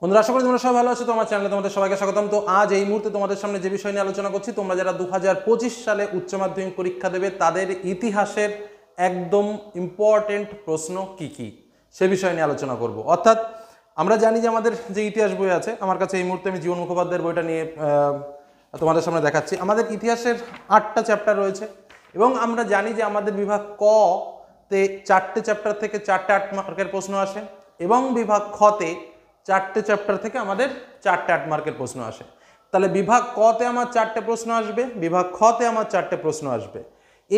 বন্ধুরা আশা করি তোমরা সবাই ভালো আছো তোমার চ্যানেলে তোমাদের সবাইকে স্বাগতম তো আজ এই মুহূর্তে তোমাদের সামনে যে বিষয় নিয়ে আলোচনা করছি তোমরা যারা দু সালে উচ্চ মাধ্যমিক পরীক্ষা দেবে তাদের ইতিহাসের একদম ইম্পর্টেন্ট প্রশ্ন কি কি সে বিষয় নিয়ে আলোচনা করব অর্থাৎ আমরা জানি যে আমাদের যে ইতিহাস বই আছে আমার কাছে এই মুহূর্তে আমি জীবন মুখোপাধ্যায়ের বইটা নিয়ে তোমাদের সামনে দেখাচ্ছি আমাদের ইতিহাসের আটটা চ্যাপ্টার রয়েছে এবং আমরা জানি যে আমাদের বিভাগ ক তে চারটে চ্যাপ্টার থেকে চারটে আট মার্কের প্রশ্ন আসে এবং বিভাগ খতে চারটে চ্যাপ্টার থেকে আমাদের চারটে আট মার্কের প্রশ্ন আসে তাহলে বিভাগ কতে আমার চারটে প্রশ্ন আসবে বিভাগ খতে আমার চারটে প্রশ্ন আসবে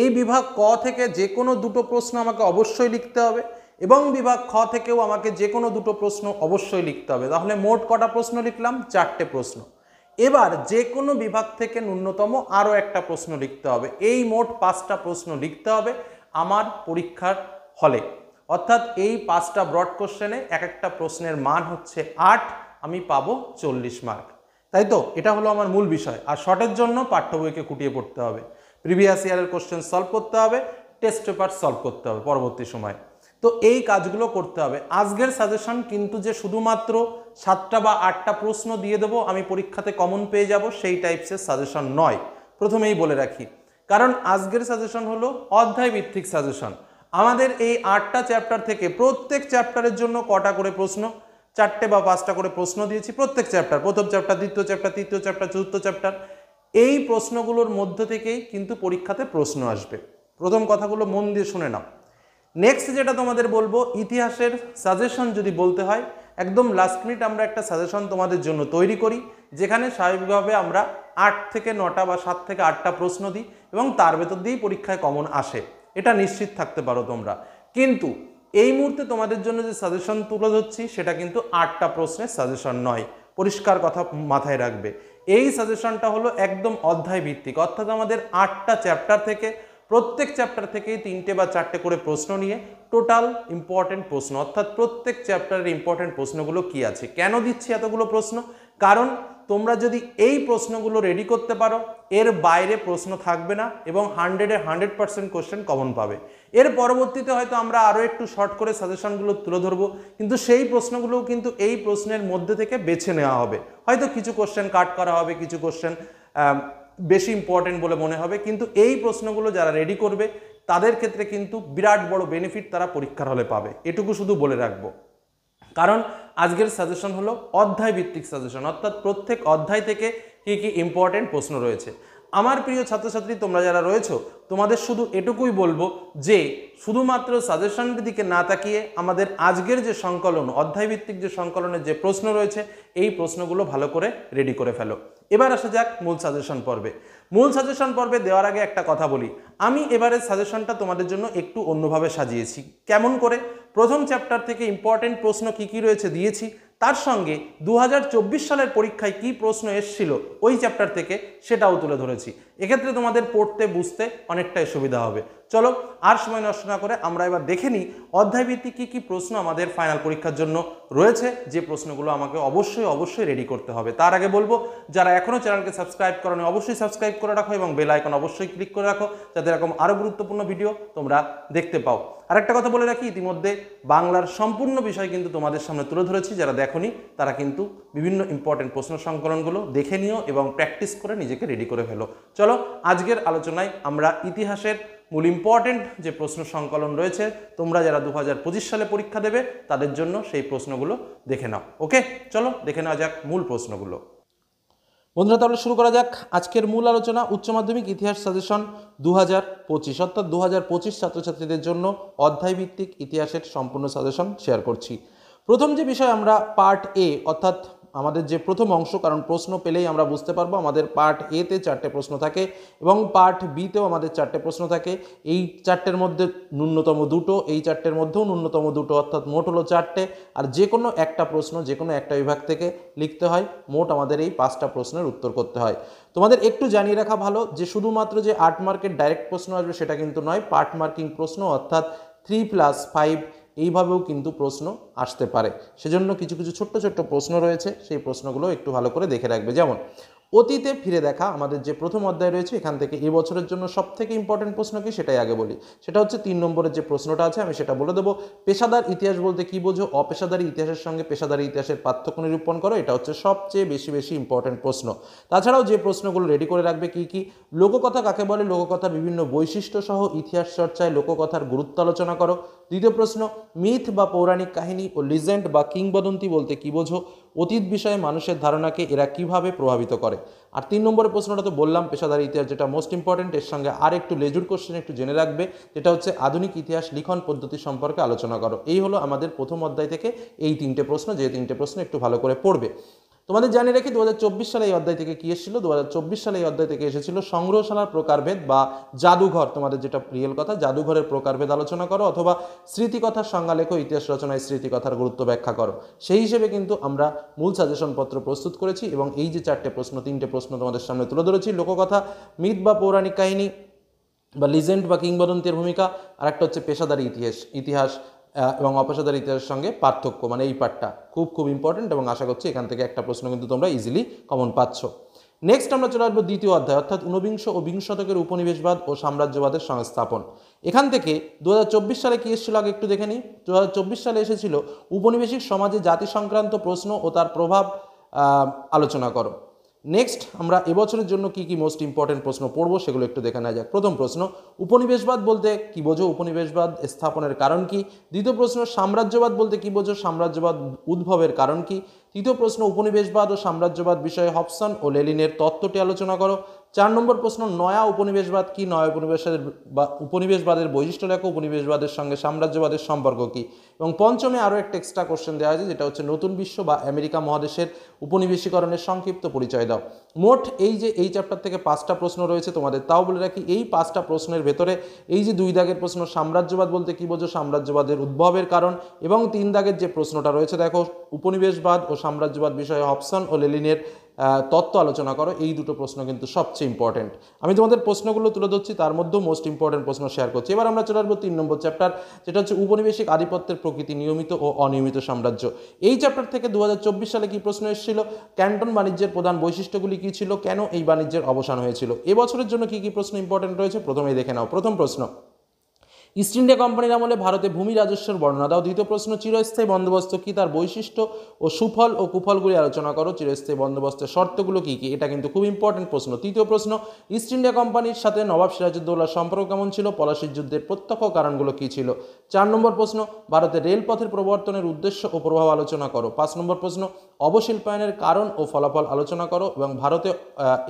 এই বিভাগ ক থেকে যে কোনো দুটো প্রশ্ন আমাকে অবশ্যই লিখতে হবে এবং বিভাগ খ থেকেও আমাকে যে কোনো দুটো প্রশ্ন অবশ্যই লিখতে হবে তাহলে মোট কটা প্রশ্ন লিখলাম চারটে প্রশ্ন এবার যে কোনো বিভাগ থেকে ন্যূনতম আরও একটা প্রশ্ন লিখতে হবে এই মোট পাঁচটা প্রশ্ন লিখতে হবে আমার পরীক্ষার হলে অর্থাৎ এই পাঁচটা ব্রড কোশ্চেনে এক একটা প্রশ্নের মান হচ্ছে আট আমি পাবো চল্লিশ মার্ক তাই তো এটা হলো আমার মূল বিষয় আর শর্টের জন্য পাঠ্য বইকে কুটিয়ে পড়তে হবে প্রিভিয়াস ইয়ারের কোশ্চেন সলভ করতে হবে টেস্ট পেপার সলভ করতে হবে পরবর্তী সময়ে তো এই কাজগুলো করতে হবে আজকের সাজেশন কিন্তু যে শুধুমাত্র সাতটা বা আটটা প্রশ্ন দিয়ে দেবো আমি পরীক্ষাতে কমন পেয়ে যাব সেই টাইপসের সাজেশন নয় প্রথমেই বলে রাখি কারণ আজকের সাজেশন হলো অধ্যায় ভিত্তিক সাজেশন আমাদের এই আটটা চ্যাপ্টার থেকে প্রত্যেক চ্যাপ্টারের জন্য কটা করে প্রশ্ন চারটে বা পাঁচটা করে প্রশ্ন দিয়েছি প্রত্যেক চ্যাপ্টার প্রথম চ্যাপ্টার দ্বিতীয় চ্যাপ্টার তৃতীয় চ্যাপ্টার চতুর্থ চ্যাপ্টার এই প্রশ্নগুলোর মধ্য থেকেই কিন্তু পরীক্ষাতে প্রশ্ন আসবে প্রথম কথাগুলো মন দিয়ে শুনে নাও নেক্সট যেটা তোমাদের বলবো ইতিহাসের সাজেশন যদি বলতে হয় একদম লাস্ট মিনিট আমরা একটা সাজেশন তোমাদের জন্য তৈরি করি যেখানে স্বাভাবিকভাবে আমরা আট থেকে নটা বা সাত থেকে আটটা প্রশ্ন দিই এবং তার ভেতর দিয়েই পরীক্ষায় কমন আসে এটা নিশ্চিত থাকতে পারো তোমরা কিন্তু এই মুহূর্তে তোমাদের জন্য যে সাজেশন তুলে ধরছি সেটা কিন্তু আটটা প্রশ্নের সাজেশন নয় পরিষ্কার কথা মাথায় রাখবে এই সাজেশনটা হলো একদম অধ্যায় ভিত্তিক অর্থাৎ আমাদের আটটা চ্যাপ্টার থেকে প্রত্যেক চ্যাপ্টার থেকেই তিনটে বা চারটে করে প্রশ্ন নিয়ে টোটাল ইম্পর্টেন্ট প্রশ্ন অর্থাৎ প্রত্যেক চ্যাপ্টারের ইম্পর্টেন্ট প্রশ্নগুলো কি আছে কেন দিচ্ছি এতগুলো প্রশ্ন কারণ তোমরা যদি এই প্রশ্নগুলো রেডি করতে পারো এর বাইরে প্রশ্ন থাকবে না এবং হান্ড্রেডে হান্ড্রেড পার্সেন্ট কোশ্চেন কমন পাবে এর পরবর্তীতে হয়তো আমরা আরও একটু শর্ট করে সাজেশনগুলো তুলে ধরবো কিন্তু সেই প্রশ্নগুলোও কিন্তু এই প্রশ্নের মধ্যে থেকে বেছে নেওয়া হবে হয়তো কিছু কোশ্চেন কাট করা হবে কিছু কোশ্চেন বেশি ইম্পর্টেন্ট বলে মনে হবে কিন্তু এই প্রশ্নগুলো যারা রেডি করবে তাদের ক্ষেত্রে কিন্তু বিরাট বড় বেনিফিট তারা পরীক্ষার হলে পাবে এটুকু শুধু বলে রাখবো কারণ আজকের সাজেশন হলো অধ্যায় ভিত্তিক সাজেশন অর্থাৎ প্রত্যেক অধ্যায় থেকে কি কি ইম্পর্টেন্ট প্রশ্ন রয়েছে আমার প্রিয় ছাত্রছাত্রী তোমরা যারা রয়েছো তোমাদের শুধু এটুকুই বলবো যে শুধুমাত্র সাজেশনের দিকে না তাকিয়ে আমাদের আজকের যে সংকলন অধ্যায়ভিত্তিক যে সংকলনের যে প্রশ্ন রয়েছে এই প্রশ্নগুলো ভালো করে রেডি করে ফেলো এবার আসা যাক মূল সাজেশন পর্বে মূল সাজেশন পর্বে দেওয়ার আগে একটা কথা বলি আমি এবারের সাজেশনটা তোমাদের জন্য একটু অন্যভাবে সাজিয়েছি কেমন করে প্রথম চ্যাপ্টার থেকে ইম্পর্টেন্ট প্রশ্ন কি কি রয়েছে দিয়েছি তার সঙ্গে দু সালের পরীক্ষায় কি প্রশ্ন এসছিল ওই চ্যাপ্টার থেকে সেটাও তুলে ধরেছি এক্ষেত্রে তোমাদের পড়তে বুঝতে অনেকটাই সুবিধা হবে চলো আর সময় নষ্ট না করে আমরা এবার দেখে নিই অধ্যায়ভিত্তিক কী কী প্রশ্ন আমাদের ফাইনাল পরীক্ষার জন্য রয়েছে যে প্রশ্নগুলো আমাকে অবশ্যই অবশ্যই রেডি করতে হবে তার আগে বলবো যারা এখনও চ্যানেলকে সাবস্ক্রাইব করনি অবশ্যই সাবস্ক্রাইব করে রাখো এবং বেল আইকন অবশ্যই ক্লিক করে রাখো যাতে এরকম আরও গুরুত্বপূর্ণ ভিডিও তোমরা দেখতে পাও আরেকটা কথা বলে রাখি ইতিমধ্যে বাংলার সম্পূর্ণ বিষয় কিন্তু তোমাদের সামনে তুলে ধরেছি যারা দেখনি তারা কিন্তু বিভিন্ন ইম্পর্টেন্ট প্রশ্ন সংকলনগুলো দেখে নিও এবং প্র্যাকটিস করে নিজেকে রেডি করে ফেলো চলো আজকের আলোচনায় আমরা ইতিহাসের মূল ইম্পর্টেন্ট যে প্রশ্ন সংকলন রয়েছে তোমরা যারা দু সালে পরীক্ষা দেবে তাদের জন্য সেই প্রশ্নগুলো দেখে নাও ওকে চলো দেখে নেওয়া যাক মূল প্রশ্নগুলো বন্ধুরা তাহলে শুরু করা যাক আজকের মূল আলোচনা উচ্চ মাধ্যমিক ইতিহাস সাজেশন দু হাজার পঁচিশ অর্থাৎ দু হাজার পঁচিশ ছাত্রছাত্রীদের জন্য অধ্যায়ভিত্তিক ইতিহাসের সম্পূর্ণ সাজেশন শেয়ার করছি প্রথম যে বিষয় আমরা পার্ট এ অর্থাৎ আমাদের যে প্রথম অংশ কারণ প্রশ্ন পেলেই আমরা বুঝতে পারবো আমাদের পার্ট এতে চারটে প্রশ্ন থাকে এবং পার্ট বিতেও আমাদের চারটে প্রশ্ন থাকে এই চারটের মধ্যে ন্যূনতম দুটো এই চারটের মধ্যেও ন্যূনতম দুটো অর্থাৎ মোট হলো চারটে আর যে কোনো একটা প্রশ্ন যে কোনো একটা বিভাগ থেকে লিখতে হয় মোট আমাদের এই পাঁচটা প্রশ্নের উত্তর করতে হয় তোমাদের একটু জানিয়ে রাখা ভালো যে শুধুমাত্র যে আট মার্কের ডাইরেক্ট প্রশ্ন আসবে সেটা কিন্তু নয় পার্ট মার্কিং প্রশ্ন অর্থাৎ থ্রি প্লাস ফাইভ এইভাবেও কিন্তু প্রশ্ন আসতে পারে সেজন্য কিছু কিছু ছোট্ট ছোট্ট প্রশ্ন রয়েছে সেই প্রশ্নগুলো একটু ভালো করে দেখে রাখবে যেমন অতীতে ফিরে দেখা আমাদের যে প্রথম অধ্যায় রয়েছে এখান থেকে এ বছরের জন্য থেকে ইম্পর্টেন্ট প্রশ্ন কি সেটাই আগে বলি সেটা হচ্ছে তিন নম্বরের যে প্রশ্নটা আছে আমি সেটা বলে দেবো পেশাদার ইতিহাস বলতে কি বোঝো অপেশাদারী ইতিহাসের সঙ্গে পেশাদারী ইতিহাসের পার্থক্য নিরূপণ করো এটা হচ্ছে সবচেয়ে বেশি বেশি ইম্পর্টেন্ট প্রশ্ন তাছাড়াও যে প্রশ্নগুলো রেডি করে রাখবে কি কি লোককথা কাকে বলে লোককথার বিভিন্ন বৈশিষ্ট্য সহ ইতিহাস চর্চায় লোককথার গুরুত্ব আলোচনা করো দ্বিতীয় প্রশ্ন মিথ বা পৌরাণিক কাহিনী ও লিজেন্ড বা কিংবদন্তি বলতে কি বোঝো অতীত বিষয়ে মানুষের ধারণাকে এরা কিভাবে প্রভাবিত করে আর তিন নম্বরের প্রশ্নটা তো বললাম পেশাদার ইতিহাস যেটা মোস্ট ইম্পর্টেন্ট এর সঙ্গে আর একটু লেজুর কোশ্চেন একটু জেনে রাখবে যেটা হচ্ছে আধুনিক ইতিহাস লিখন পদ্ধতি সম্পর্কে আলোচনা করো এই হলো আমাদের প্রথম অধ্যায় থেকে এই তিনটে প্রশ্ন যে তিনটে প্রশ্ন একটু ভালো করে পড়বে তোমাদের জানিয়ে রাখি দু সালে এই অধ্যায় থেকে কি এসেছিল দু সালে এই অধ্যায় থেকে এসেছিল সংগ্রহশালার প্রকারভেদ বা জাদুঘর তোমাদের যেটা রিয়েল কথা জাদুঘরের প্রকারভেদ আলোচনা করো অথবা স্মৃতিকথার সংজ্ঞা লেখো ইতিহাস রচনায় স্মৃতিকথার গুরুত্ব ব্যাখ্যা করো সেই হিসেবে কিন্তু আমরা মূল সাজেশন পত্র প্রস্তুত করেছি এবং এই যে চারটে প্রশ্ন তিনটে প্রশ্ন তোমাদের সামনে তুলে ধরেছি লোককথা মিথ বা পৌরাণিক কাহিনী বা লিজেন্ড বা কিংবদন্তির ভূমিকা আর একটা হচ্ছে পেশাদারি ইতিহাস ইতিহাস এবং অপেশাদার ইতিহাসের সঙ্গে পার্থক্য মানে এই পার্টটা খুব খুব ইম্পর্টেন্ট এবং আশা করছি এখান থেকে একটা প্রশ্ন কিন্তু তোমরা ইজিলি কমন পাচ্ছ নেক্সট আমরা চলে আসবো দ্বিতীয় অধ্যায় অর্থাৎ ঊনবিংশ ও বিংশ শতকের উপনিবেশবাদ ও সাম্রাজ্যবাদের সংস্থাপন এখান থেকে দু সালে কী এসেছিল আগে একটু দেখে নিই দু সালে এসেছিল উপনিবেশিক সমাজে জাতি সংক্রান্ত প্রশ্ন ও তার প্রভাব আলোচনা করো নেক্সট আমরা এবছরের জন্য কি কি মোস্ট ইম্পর্টেন্ট প্রশ্ন পড়ব সেগুলো একটু দেখে নেওয়া যাক প্রথম প্রশ্ন উপনিবেশবাদ বলতে কি বোঝো উপনিবেশবাদ স্থাপনের কারণ কি দ্বিতীয় প্রশ্ন সাম্রাজ্যবাদ বলতে কি বোঝো সাম্রাজ্যবাদ উদ্ভবের কারণ কি তৃতীয় প্রশ্ন উপনিবেশবাদ ও সাম্রাজ্যবাদ বিষয়ে হপসন ও লেলিনের তত্ত্বটি আলোচনা করো চার নম্বর প্রশ্ন নয়া উপনিবেশবাদ কি নয়া উপনিবেশের বা উপনিবেশবাদের বৈশিষ্ট্য লেখো উপনিবেশবাদের সঙ্গে সাম্রাজ্যবাদের সম্পর্ক কি এবং পঞ্চমে আরও একটা এক্সট্রা কোশ্চেন দেওয়া আছে যেটা হচ্ছে নতুন বিশ্ব বা আমেরিকা মহাদেশের উপনিবেশীকরণের সংক্ষিপ্ত পরিচয় দাও মোট এই যে এই চ্যাপ্টার থেকে পাঁচটা প্রশ্ন রয়েছে তোমাদের তাও বলে রাখি এই পাঁচটা প্রশ্নের ভেতরে এই যে দুই দাগের প্রশ্ন সাম্রাজ্যবাদ বলতে কি বোঝো সাম্রাজ্যবাদের উদ্ভবের কারণ এবং তিন দাগের যে প্রশ্নটা রয়েছে দেখো উপনিবেশবাদ ও সাম্রাজ্যবাদ বিষয়ে অপশন ও লেলিনের তত্ত্ব আলোচনা করো এই দুটো প্রশ্ন কিন্তু সবচেয়ে ইম্পর্টেন্ট আমি তোমাদের প্রশ্নগুলো তুলে ধরছি তার মধ্যেও মোস্ট ইম্পর্টেন্ট প্রশ্ন শেয়ার করছি এবার আমরা চলে আসবো তিন নম্বর চ্যাপ্টার যেটা হচ্ছে উপনিবেশিক আধিপত্যের প্রকৃতি নিয়মিত ও অনিয়মিত সাম্রাজ্য এই চ্যাপ্টার থেকে দু সালে কি প্রশ্ন এসেছিল ক্যান্টন বাণিজ্যের প্রধান বৈশিষ্ট্যগুলি কী ছিল কেন এই বাণিজ্যের অবসান হয়েছিল এবছরের জন্য কি কি প্রশ্ন ইম্পর্টেন্ট রয়েছে প্রথমেই দেখে নাও প্রথম প্রশ্ন ইস্ট ইন্ডিয়া কোম্পানির আমলে ভারতে ভূমি রাজস্বের বর্ণনা দাও দ্বিতীয় প্রশ্ন চিরস্থায়ী বন্দোবস্ত কী তার বৈশিষ্ট্য ও সুফল ও কুফলগুলি আলোচনা করো চিরস্থায়ী বন্দোবস্তের শর্তগুলো কী কী এটা কিন্তু খুব ইম্পর্টেন্ট প্রশ্ন তৃতীয় প্রশ্ন ইস্ট ইন্ডিয়া কোম্পানির সাথে নবাব সিরাজউদ্দৌলার সম্পর্ক কেমন ছিল পলাশির যুদ্ধের প্রত্যক্ষ কারণগুলো কী ছিল চার নম্বর প্রশ্ন ভারতের রেলপথের প্রবর্তনের উদ্দেশ্য ও প্রভাব আলোচনা করো পাঁচ নম্বর প্রশ্ন অবশিল্পায়নের কারণ ও ফলাফল আলোচনা করো এবং ভারতে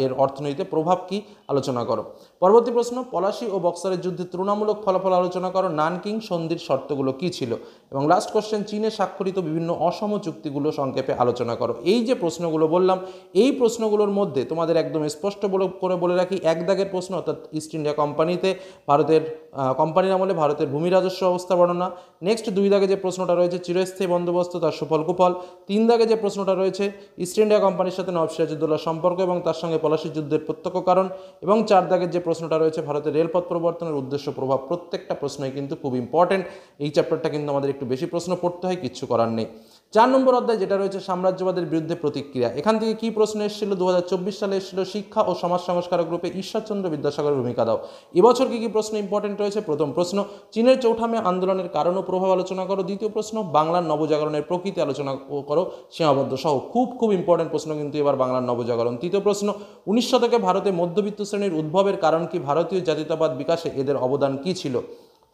এর অর্থনীতিতে প্রভাব কী আলোচনা করো পরবর্তী প্রশ্ন পলাশি ও বক্সারের যুদ্ধে তুলনামূলক ফলাফল আলোচনা করো নানকিং সন্ধির শর্তগুলো কী ছিল এবং লাস্ট কোশ্চেন চীনে স্বাক্ষরিত বিভিন্ন অসম চুক্তিগুলো সংক্ষেপে আলোচনা করো এই যে প্রশ্নগুলো বললাম এই প্রশ্নগুলোর মধ্যে তোমাদের একদম স্পষ্ট করে বলে রাখি এক দাগের প্রশ্ন অর্থাৎ ইস্ট ইন্ডিয়া কোম্পানিতে ভারতের কোম্পানির আমলে ভারতের ভূমি রাজস্ব অবস্থা বর্ণনা নেক্সট দুই দাগে যে প্রশ্নটা রয়েছে চিরস্থায়ী বন্দোবস্ত তার সুফল কুফল তিন দাগে যে প্রশ্নটা রয়েছে ইস্ট ইন্ডিয়া কোম্পানির সাথে নব সম্পর্ক এবং তার সঙ্গে পলাশি যুদ্ধের প্রত্যক্ষ কারণ এবং চার দাগের যে প্রশ্নটা রয়েছে ভারতের রেলপথ প্রবর্তনের উদ্দেশ্য প্রভাব প্রত্যেকটা প্রশ্নই কিন্তু খুব ইম্পর্টেন্ট এই চ্যাপ্টারটা কিন্তু আমাদের একটু বেশি প্রশ্ন পড়তে হয় কিচ্ছু করার নেই চার নম্বর অধ্যায় যেটা রয়েছে সাম্রাজ্যবাদের বিরুদ্ধে প্রতিক্রিয়া এখান থেকে কি প্রশ্ন এসেছিল দু সালে এসেছিল শিক্ষা ও সমাজ সংস্কারক রূপে ঈশ্বরচন্দ্র বিদ্যাসাগরের ভূমিকা দাও এবছর কি কি প্রশ্ন ইম্পর্টেন্ট রয়েছে প্রথম প্রশ্ন চীনের চৌঠামে আন্দোলনের কারণ ও প্রভাব আলোচনা করো দ্বিতীয় প্রশ্ন বাংলার নবজাগরণের প্রকৃতি আলোচনা করো সীমাবদ্ধ সহ খুব খুব ইম্পর্টেন্ট প্রশ্ন কিন্তু এবার বাংলার নবজাগরণ তৃতীয় প্রশ্ন উনিশ শতকে ভারতে মধ্যবিত্ত শ্রেণীর উদ্ভবের কারণ কি ভারতীয় জাতীয়তাবাদ বিকাশে এদের অবদান কী ছিল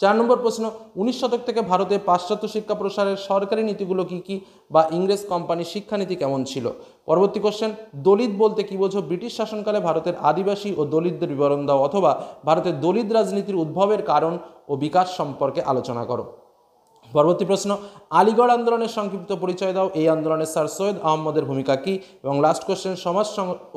চার নম্বর প্রশ্ন উনিশ শতক থেকে ভারতে পাশ্চাত্য শিক্ষা প্রসারের সরকারি নীতিগুলো কি কি বা ইংরেজ কোম্পানির শিক্ষানীতি কেমন ছিল পরবর্তী কোশ্চেন দলিত বলতে কি বোঝো ব্রিটিশ শাসনকালে ভারতের আদিবাসী ও দলিতদের বিবরণ দাও অথবা ভারতের দলিত রাজনীতির উদ্ভবের কারণ ও বিকাশ সম্পর্কে আলোচনা করো পরবর্তী প্রশ্ন আলিগড় আন্দোলনের সংক্ষিপ্ত পরিচয় দাও এই আন্দোলনে স্যার সৈয়দ আহমদের ভূমিকা কী এবং লাস্ট কোশ্চেন সমাজ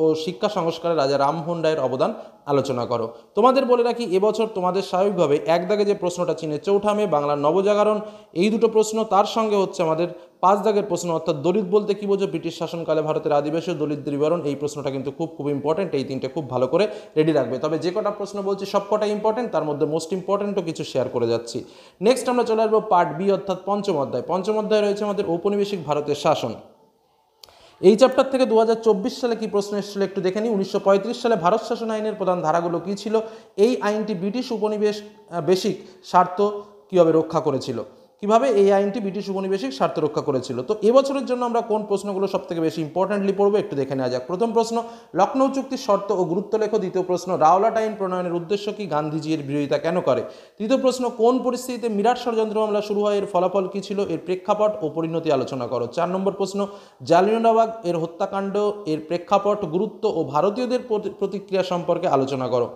ও শিক্ষা সংস্কারে রাজা রামমোহন রায়ের অবদান আলোচনা করো তোমাদের বলে রাখি এবছর তোমাদের স্বাভাবিকভাবে এক দাগে যে প্রশ্নটা চিনে চৌঠা মে বাংলার নবজাগরণ এই দুটো প্রশ্ন তার সঙ্গে হচ্ছে আমাদের পাঁচ দাগের প্রশ্ন অর্থাৎ দলিত বলতে কী বোঝো ব্রিটিশ শাসনকালে ভারতের আদিবাসী দলিত বিবরণ এই প্রশ্নটা কিন্তু খুব খুব ইম্পর্টেন্ট এই তিনটে খুব ভালো করে রেডি রাখবে তবে যে কটা প্রশ্ন বলছি সব কটা ইম্পর্টেন্ট তার মধ্যে মোস্ট ইম্পর্টেন্টও কিছু শেয়ার করে যাচ্ছি নেক্সট আমরা চলে আসবো পার্ট বি অর্থাৎ পঞ্চম অধ্যায় পঞ্চম অধ্যায় রয়েছে আমাদের ঔপনিবেশিক ভারতের শাসন এই চ্যাপ্টার থেকে দু সালে কি প্রশ্ন এসেছিল একটু দেখে নিই উনিশশো সালে ভারত শাসন আইনের প্রধান ধারাগুলো কী ছিল এই আইনটি ব্রিটিশ উপনিবেশ বেশিক স্বার্থ কীভাবে রক্ষা করেছিল কিভাবে এই আইনটি ব্রিটিশ উপনিবেশিক স্বার্থ রক্ষা করেছিল তো এবছরের জন্য আমরা কোন প্রশ্নগুলো সবথেকে বেশি ইম্পর্ট্যান্টলি পড়বো একটু দেখে নেওয়া যাক প্রথম প্রশ্ন লখনৌ চুক্তির শর্ত ও গুরুত্ব লেখো দ্বিতীয় প্রশ্ন রাওলাট আইন প্রণয়নের উদ্দেশ্য কি গান্ধীজির বিরোধিতা কেন করে তৃতীয় প্রশ্ন কোন পরিস্থিতিতে মিরাট ষড়যন্ত্র মামলা শুরু হয় এর ফলাফল কী ছিল এর প্রেক্ষাপট ও পরিণতি আলোচনা করো চার নম্বর প্রশ্ন জালিয়ানওয়ালাবাগ এর হত্যাকাণ্ড এর প্রেক্ষাপট গুরুত্ব ও ভারতীয়দের প্রতিক্রিয়া সম্পর্কে আলোচনা করো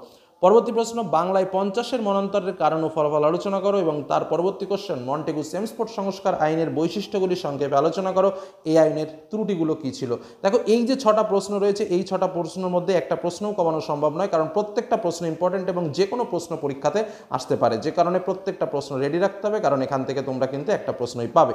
পরবর্তী প্রশ্ন বাংলায় পঞ্চাশের মনান্তরের কারণ ও ফলাফল আলোচনা করো এবং তার পরবর্তী কোশ্চেন মন্টেগু সেমস্পোর্ট সংস্কার আইনের বৈশিষ্ট্যগুলি সংক্ষেপে আলোচনা করো এই আইনের ত্রুটিগুলো কী ছিল দেখো এই যে ছটা প্রশ্ন রয়েছে এই ছটা প্রশ্নের মধ্যে একটা প্রশ্নও কমানো সম্ভব নয় কারণ প্রত্যেকটা প্রশ্ন ইম্পর্টেন্ট এবং যে কোনো প্রশ্ন পরীক্ষাতে আসতে পারে যে কারণে প্রত্যেকটা প্রশ্ন রেডি রাখতে হবে কারণ এখান থেকে তোমরা কিন্তু একটা প্রশ্নই পাবে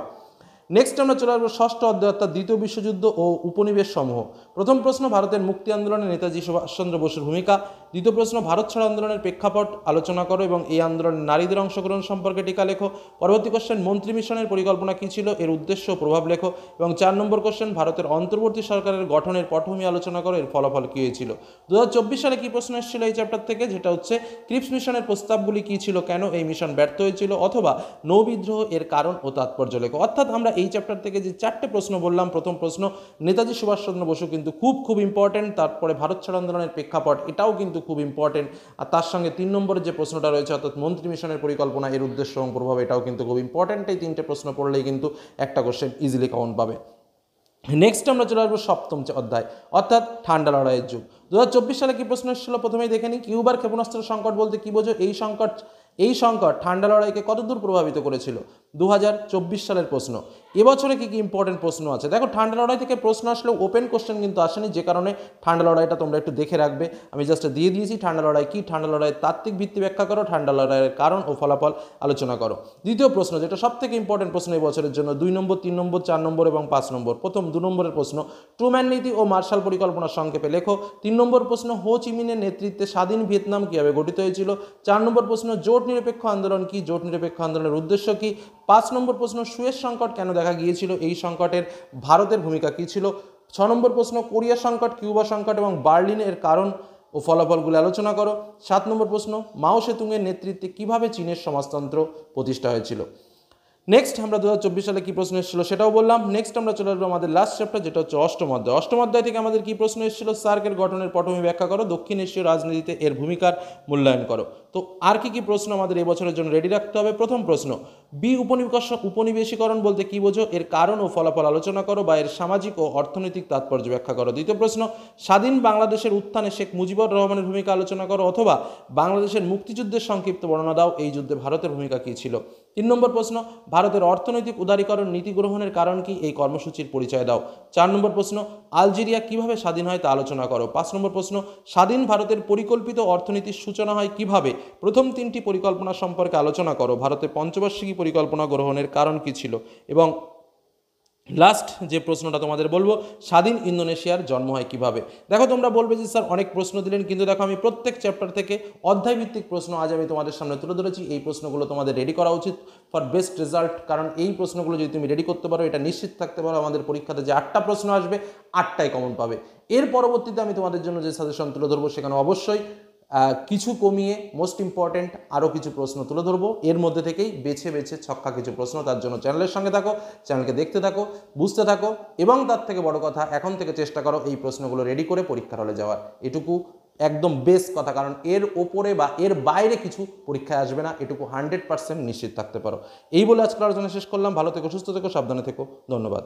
নেক্সট আমরা চলে আসবো ষষ্ঠ অধ্যায় অর্থাৎ দ্বিতীয় বিশ্বযুদ্ধ ও উপনিবেশ সমূহ প্রথম প্রশ্ন ভারতের মুক্তি আন্দোলনে নেতাজি সুভাষচন্দ্র বসুর ভূমিকা দ্বিতীয় প্রশ্ন ভারত ছাড় আন্দোলনের প্রেক্ষাপট আলোচনা করো এবং এই আন্দোলনে নারীদের অংশগ্রহণ সম্পর্কে টিকা লেখো পরবর্তী কোশ্চেন মন্ত্রী মিশনের পরিকল্পনা কী ছিল এর উদ্দেশ্য ও প্রভাব লেখো এবং চার নম্বর কোশ্চেন ভারতের অন্তর্বর্তী সরকারের গঠনের পটভূমি আলোচনা করো এর ফলাফল কী হয়েছিল দু সালে কী প্রশ্ন এসেছিল এই চ্যাপ্টার থেকে যেটা হচ্ছে ক্রিপস মিশনের প্রস্তাবগুলি কী ছিল কেন এই মিশন ব্যর্থ হয়েছিল অথবা নৌবিদ্রোহ এর কারণ ও তাৎপর্য লেখো অর্থাৎ আমরা এই চ্যাপ্টার থেকে যে চারটে প্রশ্ন বললাম প্রথম প্রশ্ন নেতাজি সুভাষচন্দ্র বসু কিন্তু খুব খুব ইম্পর্টেন্ট তারপরে ভারত ছাড় আন্দোলনের প্রেক্ষাপট এটাও কিন্তু খুব ইম্পর্টেন্ট আর তার সঙ্গে তিন নম্বরের যে প্রশ্নটা রয়েছে অর্থাৎ মন্ত্রী মিশনের পরিকল্পনা এর উদ্দেশ্য এবং প্রভাব এটাও কিন্তু খুব ইম্পর্টেন্ট এই তিনটে প্রশ্ন পড়লেই কিন্তু একটা কোশ্চেন ইজিলি কাউন্ট পাবে নেক্সট আমরা চলে আসবো সপ্তম অধ্যায় অর্থাৎ ঠান্ডা লড়াইয়ের যুগ দু সালে কি প্রশ্ন এসেছিল প্রথমেই দেখে নিই কিউবার ক্ষেপণাস্ত্র সংকট বলতে কী বোঝো এই সংকট এই সংকট ঠান্ডা লড়াইকে কতদূর প্রভাবিত করেছিল দু সালের প্রশ্ন এবছরে কী কী ইম্পর্টেন্ট প্রশ্ন আছে দেখো ঠান্ডা লড়াই থেকে প্রশ্ন আসলেও ওপেন কোশ্চেন কিন্তু আসেনি যে কারণে ঠান্ডা লড়াইটা তোমরা একটু দেখে রাখবে আমি জাস্ট দিয়ে দিয়েছি ঠান্ডা লড়াই কী ঠান্ডা লড়াই তাত্ত্বিক ভিত্তি ব্যাখ্যা করো ঠান্ডা লড়াইয়ের কারণ ও ফলাফল আলোচনা করো দ্বিতীয় প্রশ্ন যেটা সব থেকে ইম্পর্টেন্ট প্রশ্ন এবছরের জন্য দুই নম্বর তিন নম্বর চার নম্বর এবং পাঁচ নম্বর প্রথম দু নম্বরের প্রশ্ন ট্রুম্যান নীতি ও মার্শাল পরিকল্পনার সংক্ষেপে লেখো তিন নম্বর প্রশ্ন হো চিমিনের নেতৃত্বে স্বাধীন ভিয়েতনাম কীভাবে গঠিত হয়েছিল চার নম্বর প্রশ্ন জোট নিরপেক্ষ আন্দোলন কি জোট নিরপেক্ষ আন্দোলনের উদ্দেশ্য কী পাঁচ নম্বর প্রশ্ন সুয়েজ সংকট কেন দেখা গিয়েছিল এই সংকটের ভারতের ভূমিকা কী ছিল ছ নম্বর প্রশ্ন কোরিয়া সংকট কিউবা সংকট এবং বার্লিনের কারণ ও ফলাফলগুলো আলোচনা করো সাত নম্বর প্রশ্ন মাও সেতুংয়ের নেতৃত্বে কিভাবে চীনের সমাজতন্ত্র প্রতিষ্ঠা হয়েছিল নেক্সট আমরা দু সালে কী প্রশ্ন এসেছিল সেটাও বললাম নেক্সট আমরা চলে আসবো আমাদের লাস্ট চ্যাপ্টার যেটা হচ্ছে অষ্টম অধ্যায় অষ্টম অধ্যায় থেকে আমাদের কী প্রশ্ন এসেছিল সার্কের গঠনের পটভূমি ব্যাখ্যা করো দক্ষিণ এশীয় রাজনীতিতে এর ভূমিকার মূল্যায়ন করো তো আর কি কি প্রশ্ন আমাদের এবছরের জন্য রেডি রাখতে হবে প্রথম প্রশ্ন বি উপনিবেশ উপনিবেশীকরণ বলতে কি বোঝো এর কারণ ও ফলাফল আলোচনা করো বা এর সামাজিক ও অর্থনৈতিক তাৎপর্য ব্যাখ্যা করো দ্বিতীয় প্রশ্ন স্বাধীন বাংলাদেশের উত্থানে শেখ মুজিবুর রহমানের ভূমিকা আলোচনা করো অথবা বাংলাদেশের মুক্তিযুদ্ধের সংক্ষিপ্ত বর্ণনা দাও এই যুদ্ধে ভারতের ভূমিকা কী ছিল তিন নম্বর প্রশ্ন ভারতের অর্থনৈতিক উদারীকরণ নীতি গ্রহণের কারণ কি এই কর্মসূচির পরিচয় দাও চার নম্বর প্রশ্ন আলজেরিয়া কিভাবে স্বাধীন হয় তা আলোচনা করো পাঁচ নম্বর প্রশ্ন স্বাধীন ভারতের পরিকল্পিত অর্থনীতির সূচনা হয় কিভাবে প্রথম তিনটি পরিকল্পনা সম্পর্কে আলোচনা করো ভারতে পঞ্চবার্ষিকী পরিকল্পনা গ্রহণের কারণ কী ছিল এবং লাস্ট যে প্রশ্নটা তোমাদের বলবো স্বাধীন ইন্দোনেশিয়ার জন্ম হয় কিভাবে দেখো তোমরা বলবে যে স্যার অনেক প্রশ্ন দিলেন কিন্তু দেখো আমি প্রত্যেক চ্যাপ্টার থেকে অধ্যায়ভিত্তিক প্রশ্ন আজ আমি তোমাদের সামনে তুলে ধরেছি এই প্রশ্নগুলো তোমাদের রেডি করা উচিত ফর বেস্ট রেজাল্ট কারণ এই প্রশ্নগুলো যদি তুমি রেডি করতে পারো এটা নিশ্চিত থাকতে পারো আমাদের পরীক্ষাতে যে আটটা প্রশ্ন আসবে আটটাই কমন পাবে এর পরবর্তীতে আমি তোমাদের জন্য যে সাজেশন তুলে ধরবো সেখানে অবশ্যই কিছু কমিয়ে মোস্ট ইম্পর্ট্যান্ট আরও কিছু প্রশ্ন তুলে ধরবো এর মধ্যে থেকেই বেছে বেছে ছক্কা কিছু প্রশ্ন তার জন্য চ্যানেলের সঙ্গে থাকো চ্যানেলকে দেখতে থাকো বুঝতে থাকো এবং তার থেকে বড় কথা এখন থেকে চেষ্টা করো এই প্রশ্নগুলো রেডি করে পরীক্ষার হলে যাওয়ার এটুকু একদম বেস কথা কারণ এর ওপরে বা এর বাইরে কিছু পরীক্ষায় আসবে না এটুকু হান্ড্রেড পার্সেন্ট নিশ্চিত থাকতে পারো এই বলে আজকাল আলোচনা শেষ করলাম ভালো থেকো সুস্থ থেকো সাবধানে থেকো ধন্যবাদ